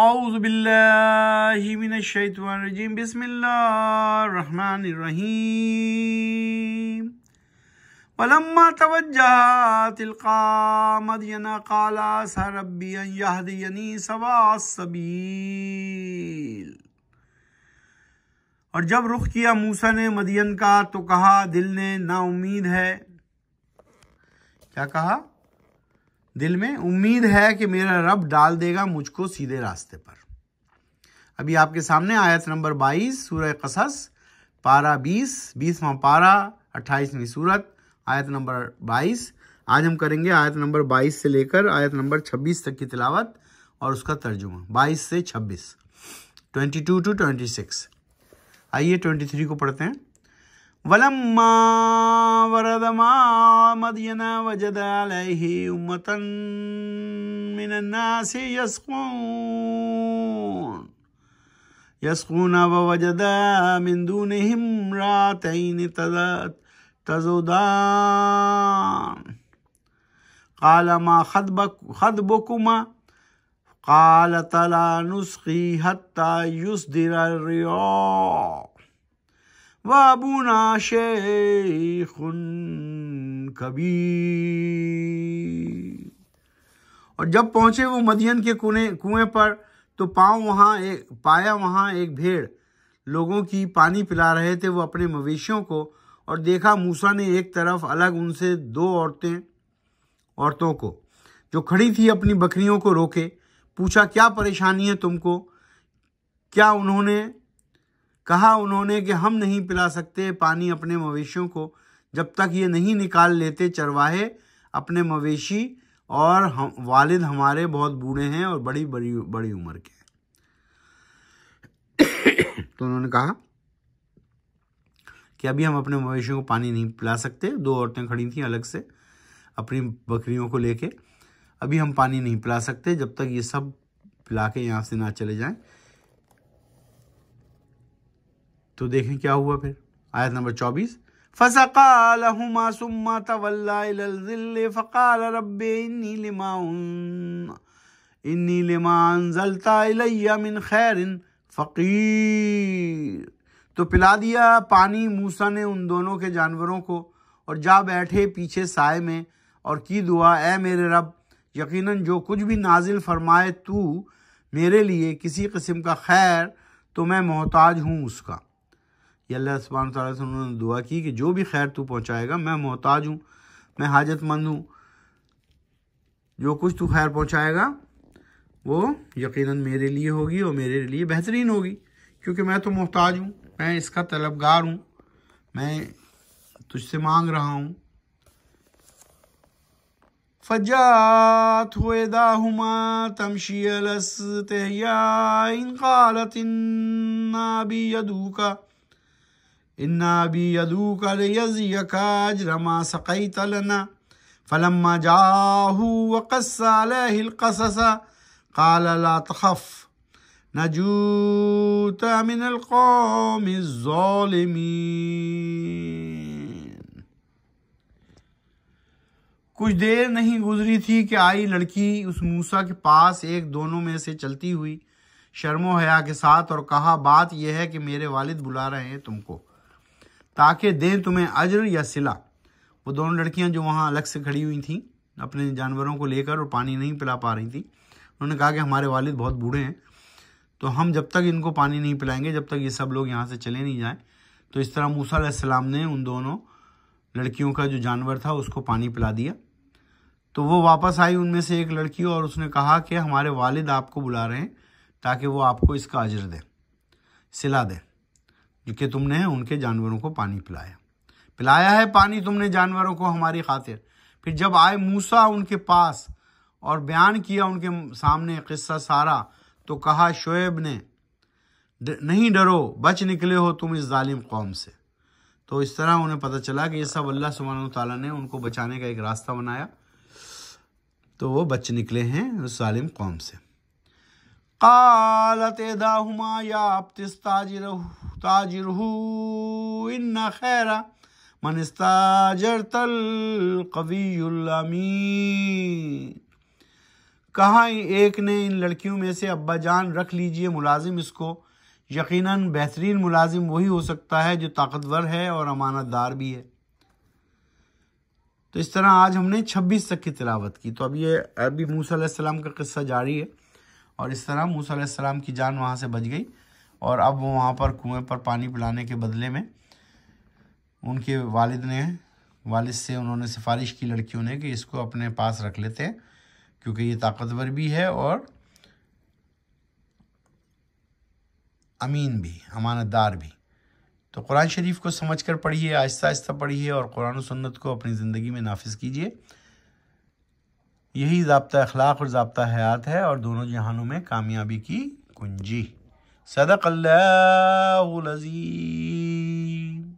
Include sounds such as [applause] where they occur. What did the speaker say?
आउज़बिल्लिमिनशैतवानरजीम बिस्मिल्लाहिर्रहमानिर्रहीम वलम्मा तवज्जह तिलका मदयन काला सा रब्बी अन यहदियनी सवासबील और जब रुख किया मूसा ने मदियन का तो कहा दिल ने ना उम्मीद है क्या कहा दिल में उम्मीद है कि मेरा रब डाल देगा मुझको सीधे रास्ते पर अभी आपके सामने आयत नंबर 22 सूरह कसस पारा 20 बीसवा पारा अट्ठाईसवीं सूरत आयत नंबर 22 आज हम करेंगे आयत नंबर 22 से लेकर आयत नंबर 26 तक की तिलावत और उसका तर्जुमा 22 से 26 22 टू सिक्स आइए 23 को पढ़ते हैं ولما ورد ما مدين وجد عليه أمة من الناس يسقون يسقون ووجد من دونهم راتين تزودان قال ما خطبك خطبكما قالتا لا نسقي حتى يصدر الرياح वाबुना शेखुन कबीर और जब पहुंचे वो मदियन के कुएं कुएं पर तो पाँव वहाँ एक पाया वहाँ एक भेड़ लोगों की पानी पिला रहे थे वो अपने मवेशियों को और देखा मूसा ने एक तरफ अलग उनसे दो औरतें औरतों को जो खड़ी थी अपनी बकरियों को रोके पूछा क्या परेशानी है तुमको क्या उन्होंने कहा उन्होंने कि हम नहीं पिला सकते पानी अपने मवेशियों को जब तक ये नहीं निकाल लेते चरवाहे अपने मवेशी और हम वालिद हमारे बहुत बूढ़े हैं और बड़ी बड़ी बड़ी उम्र के हैं [coughs] तो उन्होंने कहा कि अभी हम अपने मवेशियों को पानी नहीं पिला सकते दो औरतें खड़ी थीं अलग से अपनी बकरियों को लेके अभी हम पानी नहीं पिला सकते जब तक ये सब पिला के यहाँ से ना चले जाएं तो देखें क्या हुआ फिर आयत नंबर चौबीस फ़काल लिमा लिमा फ़कीर तो पिला दिया पानी मूसा ने उन दोनों के जानवरों को और जा बैठे पीछे साय में और की दुआ ए मेरे रब यकीनन जो कुछ भी नाजिल फरमाए तू मेरे लिए किसी किस्म का खैर तो मैं मोहताज हूँ उसका कि अल्लाह सुबहान तला से उन्होंने दुआ की कि जो भी खैर तू पहुँचाएगा मैं मोहताज हूँ मैं हाजतमंद हूँ जो कुछ तू खैर पहुँचाएगा वो यकीनन मेरे लिए होगी और मेरे लिए बेहतरीन होगी क्योंकि मैं तो मोहताज हूँ मैं इसका तलबगार हूँ मैं तुझसे मांग रहा हूँ फजात हुमा यदू का इन्ना बी यदूकर यज रमा सकई तलना फलम्मा जाहू वक़स्सालकसस काल ला तफ़ नजूत मिनल कौम कुछ देर नहीं गुजरी थी कि आई लड़की उस मूसा के पास एक दोनों में से चलती हुई शर्मो हया के साथ और कहा बात यह है कि मेरे वालिद बुला रहे हैं तुमको ताकि दें तुम्हें अजर या सिला वो दोनों लड़कियां जो वहाँ अलग से खड़ी हुई थीं अपने जानवरों को लेकर और पानी नहीं पिला पा रही थी उन्होंने कहा कि हमारे वालिद बहुत बूढ़े हैं तो हम जब तक इनको पानी नहीं पिलाएंगे जब तक ये सब लोग यहाँ से चले नहीं जाएँ तो इस तरह मूसा सलाम ने उन दोनों लड़कियों का जो जानवर था उसको पानी पिला दिया तो वो वापस आई उनमें से एक लड़की और उसने कहा कि हमारे वालिद आपको बुला रहे हैं ताकि वो आपको इसका अजर दें सिला दें जो कि तुमने उनके जानवरों को पानी पिलाया पिलाया है पानी तुमने जानवरों को हमारी खातिर फिर जब आए मूसा उनके पास और बयान किया उनके सामने किस्सा सारा तो कहा शोएब ने नहीं डरो बच निकले हो तुम इस जालिम कौम से तो इस तरह उन्हें पता चला कि ये सब अल्लाह सुबहान तला ने उनको बचाने का एक रास्ता बनाया तो वो बच निकले हैं उस जालिम कौम से कालत दाहुमा या रहू ताजिरहू इन्ना एक ने इन लड़कियों में से अब्बा जान रख लीजिए मुलाजिम इसको यकीनन बेहतरीन मुलाजिम वही हो सकता है जो ताकतवर है और अमानतदार भी है तो इस तरह आज हमने 26 तक की तिलावत की तो अब ये अभी मूसा का किस्सा जारी है और इस तरह मूसा की जान वहाँ से बच गई और अब वहाँ पर कुएं पर पानी पिलाने के बदले में उनके वालिद ने वालिद से उन्होंने सिफारिश की लड़कियों ने कि इसको अपने पास रख लेते क्योंकि ये ताकतवर भी है और अमीन भी अमानतदार भी तो कुरान शरीफ को समझ कर पढ़िए आहिस्ता आहिस्ता पढ़िए और कुरान सन्नत को अपनी ज़िंदगी में नाफिज कीजिए यही जबता अखलाक और जबता हयात है और दोनों जहानों में कामयाबी की कुंजी صدق الله العظيم